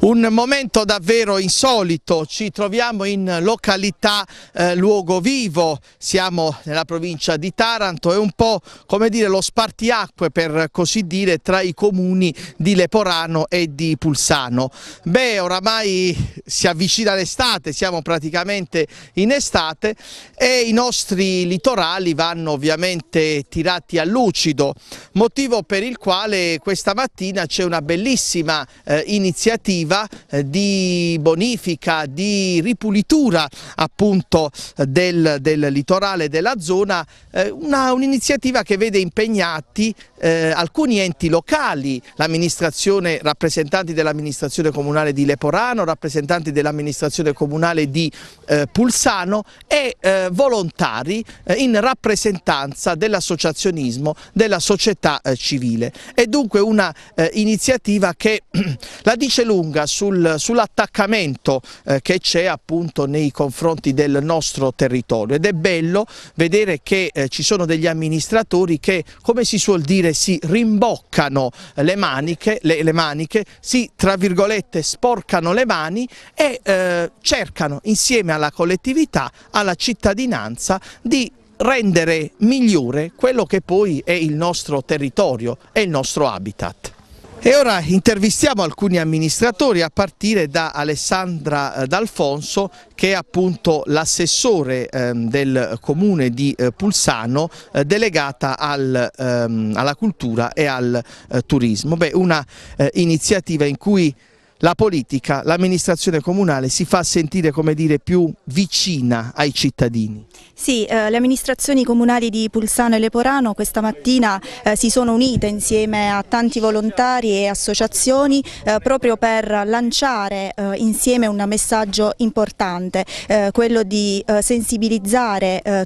Un momento davvero insolito, ci troviamo in località eh, Luogo Vivo, siamo nella provincia di Taranto, è un po' come dire lo spartiacque per così dire tra i comuni di Leporano e di Pulsano. Beh, oramai si avvicina l'estate, siamo praticamente in estate e i nostri litorali vanno ovviamente tirati a lucido, motivo per il quale questa mattina c'è una bellissima eh, iniziativa operativa eh, di bonifica, di ripulitura appunto del, del litorale della zona, eh, un'iniziativa un che vede impegnati eh, alcuni enti locali, rappresentanti dell'amministrazione comunale di Leporano, rappresentanti dell'amministrazione comunale di eh, Pulsano e eh, volontari eh, in rappresentanza dell'associazionismo della società civile. È dunque un'iniziativa che la dice lunga dialoga sul, sull'attaccamento eh, che c'è appunto nei confronti del nostro territorio ed è bello vedere che eh, ci sono degli amministratori che come si suol dire si rimboccano le maniche, le, le maniche si tra virgolette sporcano le mani e eh, cercano insieme alla collettività, alla cittadinanza di rendere migliore quello che poi è il nostro territorio è il nostro habitat. E ora intervistiamo alcuni amministratori a partire da Alessandra eh, D'Alfonso che è appunto l'assessore ehm, del comune di eh, Pulsano eh, delegata al, ehm, alla cultura e al turismo. Beh, una iniziativa in cui la politica, l'amministrazione comunale si fa sentire come dire, più vicina ai cittadini. Sì, eh, le amministrazioni comunali di Pulsano e Leporano questa mattina eh, si sono unite insieme a tanti volontari e associazioni eh, proprio per lanciare eh, insieme un messaggio importante, eh, quello di eh, sensibilizzare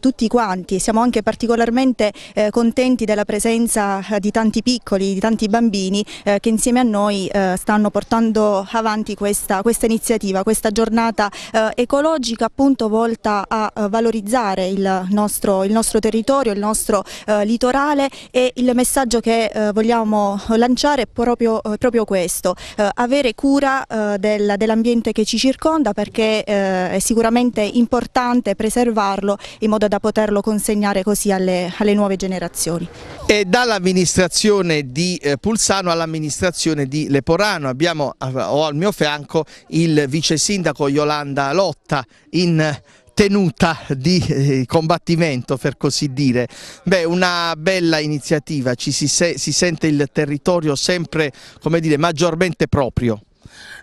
tutti quanti. Siamo anche particolarmente contenti della presenza di tanti piccoli, di tanti bambini che insieme a noi stanno portando avanti questa, questa iniziativa, questa giornata eh, ecologica appunto volta a eh, valorizzare il nostro, il nostro, territorio, il nostro eh, litorale e il messaggio che eh, vogliamo lanciare è proprio, eh, proprio questo, eh, avere cura del, dell'ambiente che ci circonda perché è sicuramente importante preservarlo in modo da poterlo consegnare così alle, alle nuove generazioni. E dall'amministrazione di Pulsano all'amministrazione di Leporano abbiamo ho al mio fianco il vice sindaco Yolanda Lotta in tenuta di eh, combattimento per così dire. Beh, una bella iniziativa, ci si, se si sente il territorio sempre come dire, maggiormente proprio.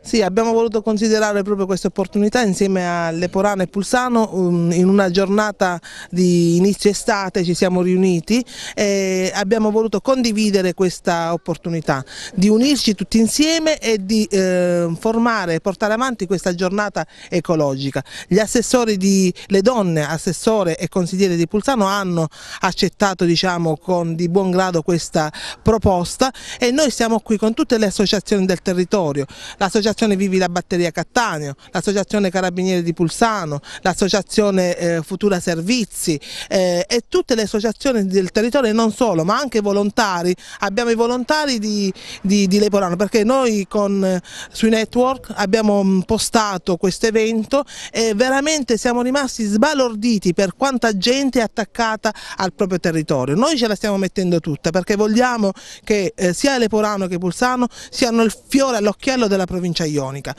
Sì, abbiamo voluto considerare proprio questa opportunità insieme a Leporano e Pulsano um, in una giornata di inizio estate ci siamo riuniti e abbiamo voluto condividere questa opportunità di unirci tutti insieme e di eh, formare e portare avanti questa giornata ecologica. Gli assessori di, le donne, assessore e consigliere di Pulsano hanno accettato diciamo, con, di buon grado questa proposta e noi siamo qui con tutte le associazioni del territorio, l'associazione Vivi la Batteria Cattaneo, l'associazione Carabinieri di Pulsano, l'associazione eh, Futura Servizi eh, e tutte le associazioni del territorio e non solo, ma anche volontari, abbiamo i volontari di, di, di Leporano perché noi con, eh, sui network abbiamo mm, postato questo evento e veramente siamo rimasti sbalorditi per quanta gente è attaccata al proprio territorio. Noi ce la stiamo mettendo tutta perché vogliamo che eh, sia Leporano che Pulsano siano il fiore all'occhiello della provincia ionica.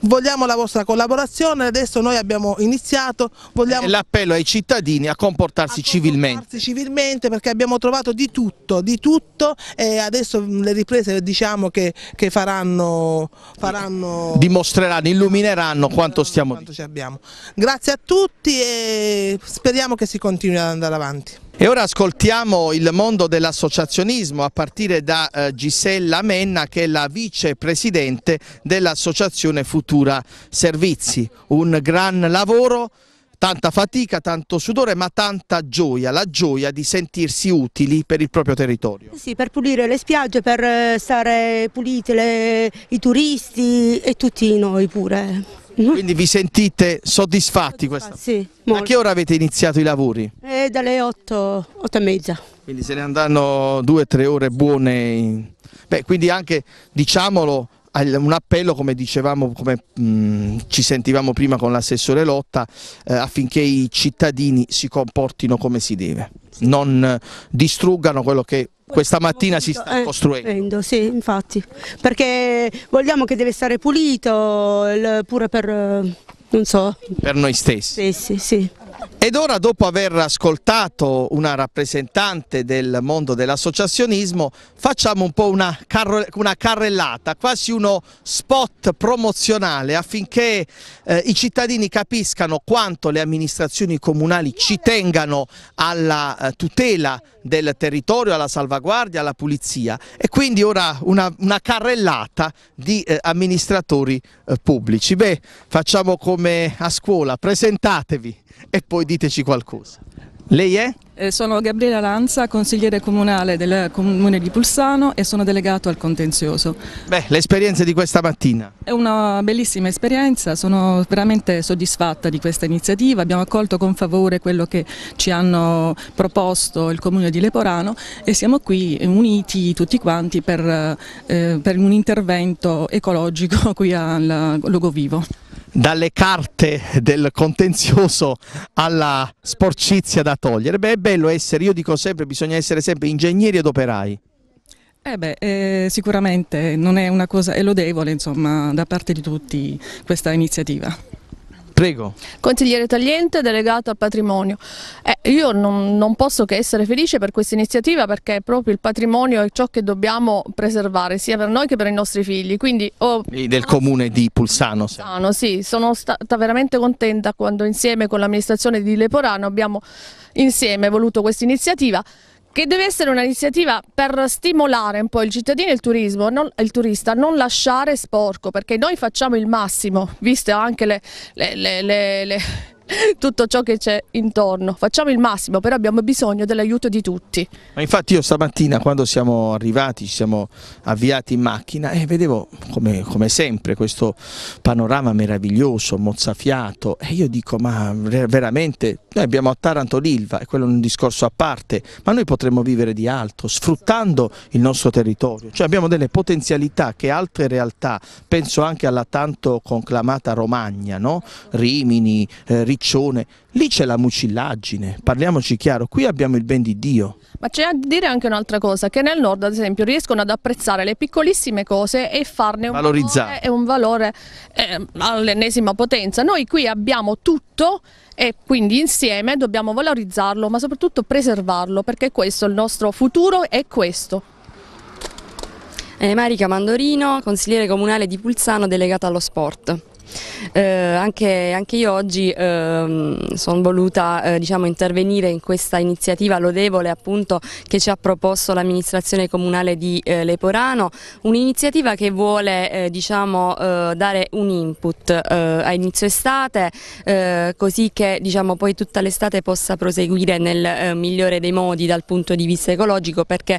Vogliamo la vostra collaborazione, adesso noi abbiamo iniziato. Vogliamo... Eh, l'appello ai cittadini a comportarsi a civilmente. Comportarsi civilmente perché abbiamo trovato di tutto, di tutto e adesso le riprese diciamo che, che faranno, faranno... Dimostreranno, illumineranno quanto stiamo... Quanto Grazie a tutti e speriamo che si continui ad andare avanti. E ora ascoltiamo il mondo dell'associazionismo a partire da eh, Gisella Menna che è la vicepresidente dell'associazione Futura Servizi. Un gran lavoro, tanta fatica, tanto sudore ma tanta gioia, la gioia di sentirsi utili per il proprio territorio. Sì, per pulire le spiagge, per eh, stare puliti le, i turisti e tutti noi pure. Mm-hmm. Quindi vi sentite soddisfatti? Questa... Sì. Molto. A che ora avete iniziato i lavori? Eh, dalle 8, 8 e mezza. Quindi se ne andranno due o tre ore buone. Beh, quindi anche, diciamolo, un appello come dicevamo, come mh, mm, ci sentivamo prima con l'assessore Lotta, eh, affinché i cittadini si comportino come si deve, non distruggano quello che questa mattina si sta eh, costruendo. Sì, infatti, perché vogliamo che deve stare pulito pure per, eh, non so. Per noi stessi. Sì, sì, sì. Ed ora dopo aver ascoltato una rappresentante del mondo dell'associazionismo facciamo un po' una, carre una, carrellata, quasi uno spot promozionale affinché eh, i cittadini capiscano quanto le amministrazioni comunali ci tengano alla eh, tutela del territorio, alla salvaguardia, alla pulizia e quindi ora una, una carrellata di eh, amministratori eh, pubblici. Beh, facciamo come a scuola, presentatevi e poi diteci qualcosa. Lei è? Eh, sono Gabriele Lanza, consigliere comunale del comune di Pulsano e sono delegato al contenzioso. Beh, l'esperienza di questa mattina? È una bellissima esperienza, sono veramente soddisfatta di questa iniziativa, abbiamo accolto con favore quello che ci hanno proposto il comune di Leporano e siamo qui uniti tutti quanti per, eh, per un intervento ecologico qui al Logovivo dalle carte del contenzioso alla sporcizia da togliere. Beh, è bello essere, io dico sempre, bisogna essere sempre ingegneri ed operai. Eh beh, eh, sicuramente non è una cosa, è lodevole insomma, da parte di tutti questa iniziativa. Prego. Consigliere Tagliente, delegato al patrimonio. Eh, io non, non posso che essere felice per questa iniziativa perché proprio il patrimonio è ciò che dobbiamo preservare sia per noi che per i nostri figli. Quindi, oh, del comune di Pulsano. Pulsano sì, sono stata veramente contenta quando insieme con l'amministrazione di Leporano abbiamo insieme voluto questa iniziativa che deve essere un'iniziativa per stimolare un po' il cittadino e il, turismo, non, il turista, non lasciare sporco, perché noi facciamo il massimo, viste anche le, le, le, le tutto ciò che c'è intorno. Facciamo il massimo, però abbiamo bisogno dell'aiuto di tutti. Ma infatti io stamattina quando siamo arrivati, ci siamo avviati in macchina e eh, vedevo come, come, sempre questo panorama meraviglioso, mozzafiato e io dico ma veramente noi abbiamo a Taranto l'Ilva e quello è un discorso a parte, ma noi potremmo vivere di altro sfruttando il nostro territorio, cioè abbiamo delle potenzialità che altre realtà, penso anche alla tanto conclamata Romagna, no? Rimini, eh, Riccione, lì c'è la mucillaggine, parliamoci chiaro, qui abbiamo il ben di Dio. Ma c'è a dire anche un'altra cosa, che nel nord ad esempio riescono ad apprezzare le piccolissime cose e farne un valore, e un valore eh, all'ennesima potenza. Noi qui abbiamo tutto e quindi insieme dobbiamo valorizzarlo ma soprattutto preservarlo perché questo è il nostro futuro è questo. Eh, Marica Mandorino, consigliere comunale di Pulzano delegata allo sport. Eh, anche, anche, io oggi ehm, sono voluta eh, diciamo, intervenire in questa iniziativa lodevole appunto, che ci ha proposto l'amministrazione comunale di eh, Leporano, un'iniziativa che vuole eh, diciamo, eh, dare un input eh, a inizio estate così che diciamo, poi tutta l'estate possa proseguire nel migliore dei modi dal punto di vista ecologico perché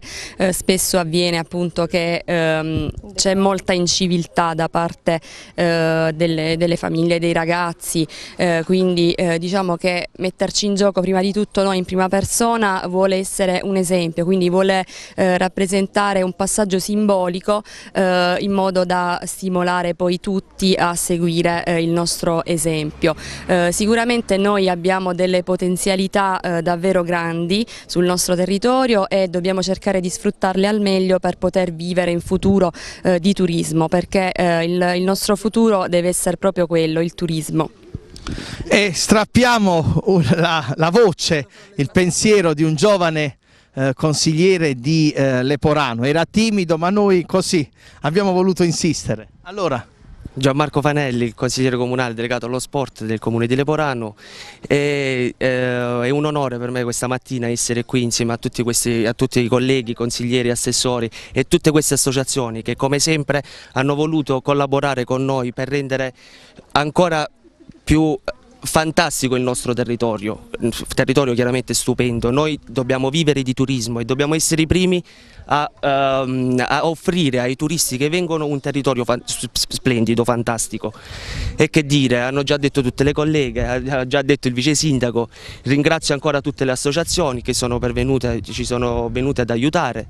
spesso avviene appunto, che ehm, c'è molta inciviltà da parte delle delle, delle famiglie dei ragazzi, eh, quindi eh, diciamo che metterci in gioco prima di tutto noi in prima persona vuole essere un esempio, quindi vuole eh, rappresentare un passaggio simbolico eh, in modo da stimolare poi tutti a seguire eh, il nostro esempio. Eh, sicuramente noi abbiamo delle potenzialità davvero grandi sul nostro territorio e dobbiamo cercare di sfruttarle al meglio per poter vivere in futuro di turismo perché il, il nostro futuro deve essere essere proprio quello, il turismo. E strappiamo la, la voce, il pensiero di un giovane eh, consigliere di eh, Leporano, era timido ma noi così abbiamo voluto insistere. Allora, Gianmarco Fanelli, consigliere comunale delegato allo sport del comune di Leporano e, eh, è un onore per me questa mattina essere qui insieme a tutti, questi, a tutti, i colleghi, consiglieri, assessori e tutte queste associazioni che come sempre hanno voluto collaborare con noi per rendere ancora più fantastico il nostro territorio, territorio chiaramente stupendo, noi dobbiamo vivere di turismo e dobbiamo essere i primi a, ehm, a offrire ai turisti che vengono un territorio fan splendido, fantastico. E che dire, hanno già detto tutte le colleghe, ha già detto il vice sindaco, ringrazio ancora tutte le associazioni che sono pervenute, ci sono venute ad aiutare.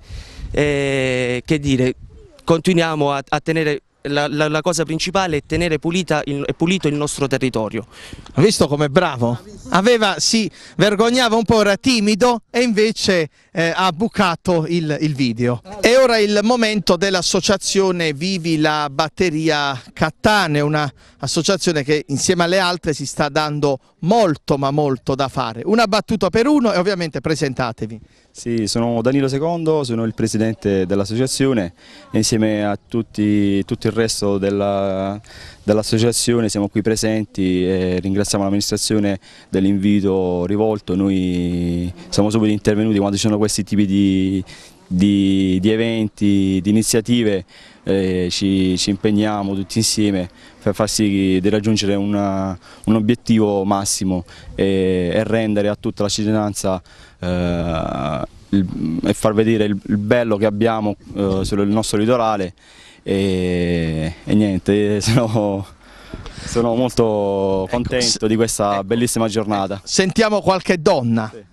E, che dire, continuiamo a, a tenere la, la, la, cosa principale è tenere il, è pulito il nostro territorio. Ha visto com'è bravo? Aveva, si vergognava un po', era timido e invece eh, ha bucato il, il, video. È ora il momento dell'associazione Vivi la Batteria Cattane, un'associazione che insieme alle altre si sta dando molto ma molto da fare. Una battuta per uno e ovviamente presentatevi. Sì, sono Danilo Secondo, sono il presidente dell'associazione e insieme a tutti, tutto il resto dell'associazione dell siamo qui presenti e ringraziamo l'amministrazione dell'invito rivolto. Noi siamo subito intervenuti quando ci sono questi tipi di, di, di eventi, di iniziative eh, ci, ci, impegniamo tutti insieme per far sì di raggiungere una, un obiettivo massimo e, e, rendere a tutta la cittadinanza eh, il, e far vedere il, il bello che abbiamo eh, sul nostro litorale e, e niente, sono, sono molto ecco, contento ecco, di questa ecco. bellissima giornata. Sentiamo qualche donna. Sì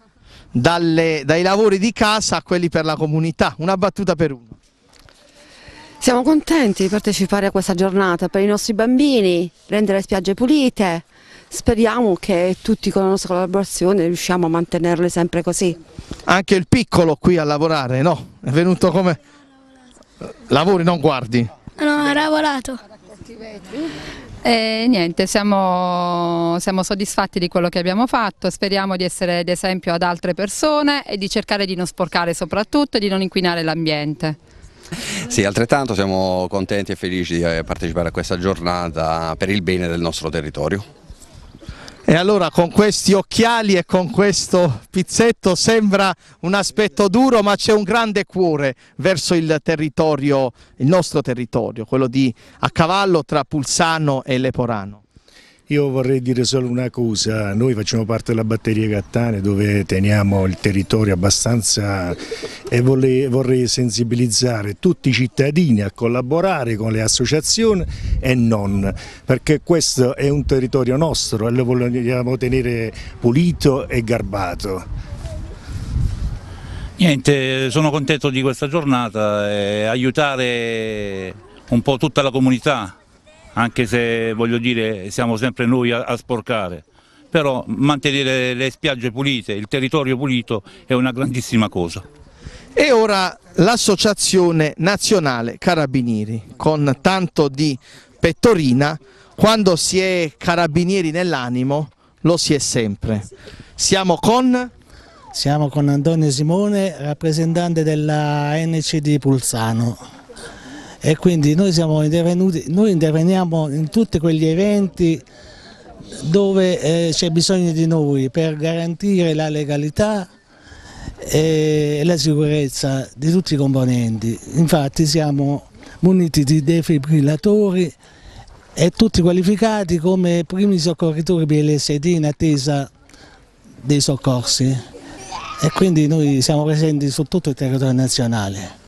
dalle, dai lavori di casa a quelli per la comunità. Una battuta per uno. Siamo contenti di partecipare a questa giornata per i nostri bambini, rendere le spiagge pulite. Speriamo che tutti con la nostra collaborazione riusciamo a mantenerle sempre così. Anche il piccolo qui a lavorare, no? È venuto come... Lavori, non guardi. No, ha lavorato. E niente, siamo, siamo, soddisfatti di quello che abbiamo fatto, speriamo di essere d'esempio ad altre persone e di cercare di non sporcare soprattutto e di non inquinare l'ambiente. Sì, altrettanto siamo contenti e felici di eh, partecipare a questa giornata per il bene del nostro territorio. E allora con questi occhiali e con questo pizzetto sembra un aspetto duro ma c'è un grande cuore verso il territorio, il nostro territorio, quello di a cavallo tra Pulsano e Leporano. Io vorrei dire solo una cosa, noi facciamo parte della batteria Gattane dove teniamo il territorio abbastanza e vorrei, vorrei sensibilizzare tutti i cittadini a collaborare con le associazioni e non, perché questo è un territorio nostro e lo vogliamo tenere pulito e garbato. Niente, sono contento di questa giornata e aiutare un po' tutta la comunità anche se voglio dire siamo sempre noi a, a sporcare, però mantenere le spiagge pulite, il territorio pulito è una grandissima cosa. E ora l'Associazione Nazionale Carabinieri, con tanto di pettorina, quando si è carabinieri nell'animo lo si è sempre. Siamo con... Siamo con Antonio Simone, rappresentante della NC di Pulsano e quindi noi siamo intervenuti, noi interveniamo in tutti quegli eventi dove eh, c'è bisogno di noi per garantire la legalità e la sicurezza di tutti i componenti. Infatti siamo muniti di defibrillatori e tutti qualificati come primi soccorritori BLSD in attesa dei soccorsi e quindi noi siamo presenti su tutto il territorio nazionale.